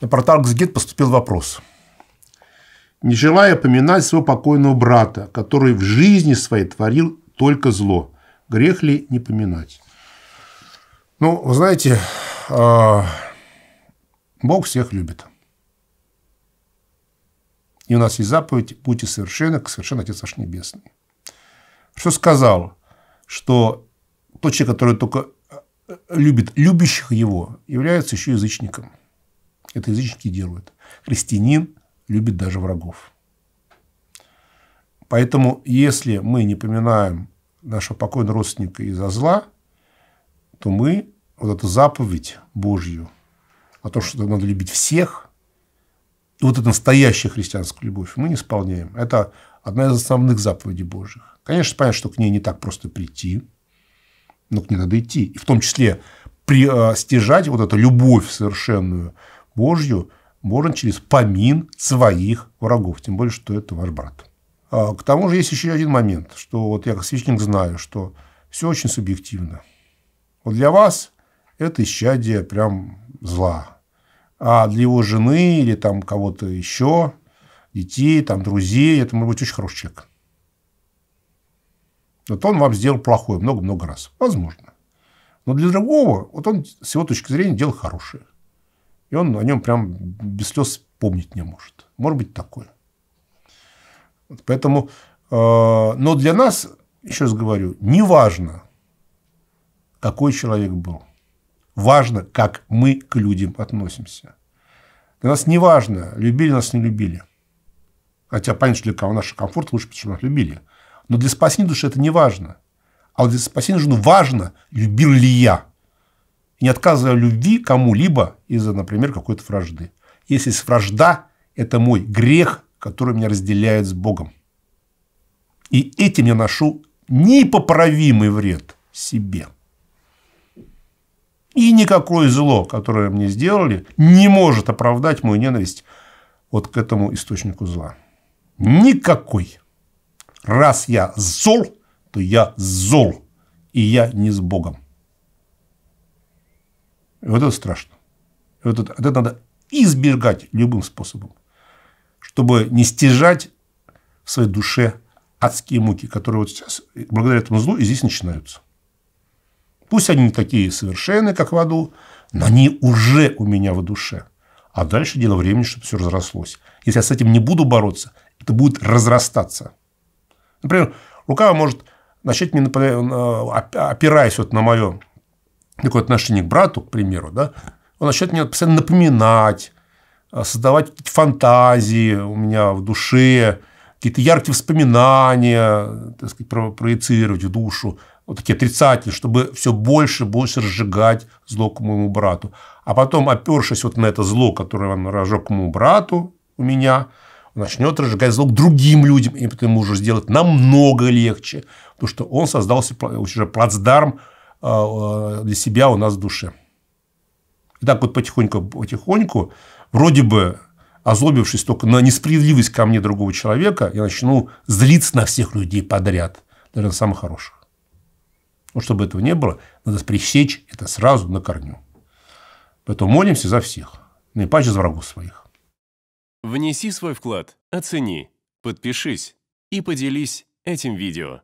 на портал Гзгид поступил вопрос. Не желая поминать своего покойного брата, который в жизни своей творил только зло, грех ли не поминать? Ну, вы знаете, а, Бог всех любит. И у нас есть заповедь «Будьте совершенны, как совершен Отец ваш Небесный». Что сказал? Что тот человек, который только э, любит любящих его, является еще язычником – это язычники делают. Христианин любит даже врагов. Поэтому, если мы не поминаем нашего покойного родственника из-за зла, то мы вот эту заповедь Божью о том, что надо любить всех, и вот эту настоящую христианскую любовь мы не исполняем. Это одна из основных заповедей Божьих. Конечно, понятно, что к ней не так просто прийти, но к ней надо идти. И в том числе при, э, стяжать вот эту любовь совершенную – Божью можно через помин своих врагов, тем более, что это ваш брат. А, к тому же есть еще один момент, что вот я как священник знаю, что все очень субъективно. Вот для вас это исчадие прям зла, а для его жены или там кого-то еще, детей, там друзей, это может быть очень хороший человек. Вот он вам сделал плохое много-много раз. Возможно. Но для другого, вот он, с его точки зрения, делал хорошее. И он о нем прям без слез помнить не может. Может быть, такое. поэтому, э, но для нас, еще раз говорю, не важно, какой человек был. Важно, как мы к людям относимся. Для нас не важно, любили нас, не любили. Хотя понятно, что для кого наш комфорт лучше, потому что нас любили. Но для спасения души это не важно. А вот для спасения нужно важно, любил ли я не отказывая любви кому-либо из-за, например, какой-то вражды. Если есть вражда, это мой грех, который меня разделяет с Богом. И этим я ношу непоправимый вред себе. И никакое зло, которое мне сделали, не может оправдать мою ненависть вот к этому источнику зла. Никакой. Раз я зол, то я зол, и я не с Богом вот это страшно. Вот это, это надо избегать любым способом, чтобы не стяжать в своей душе адские муки, которые вот сейчас, благодаря этому злу, и здесь начинаются. Пусть они не такие совершенные, как в аду, но они уже у меня в душе. А дальше дело времени, чтобы все разрослось. Если я с этим не буду бороться, это будет разрастаться. Например, рука может начать мне, э, опираясь вот на мое такое отношение к брату, к примеру, да, он начнет мне постоянно напоминать, э, создавать какие-то фантазии у меня в душе, какие-то яркие воспоминания, так сказать, про проецировать в душу, вот такие отрицательные, чтобы все больше и больше разжигать зло к моему брату. А потом, опершись вот на это зло, которое он разжег к моему брату у меня, он начнет разжигать зло к другим людям, и это уже сделать намного легче, потому что он создался уже плацдарм а, а, для себя у нас в душе. И так вот потихоньку, потихоньку, вроде бы озлобившись только на несправедливость ко мне другого человека, я начну злиться на всех людей подряд, даже на самых хороших. Но ну, чтобы этого не было, надо пресечь это сразу на корню. Поэтому молимся за всех, наипаче за врагов своих. Внеси свой вклад, оцени, подпишись и поделись этим видео.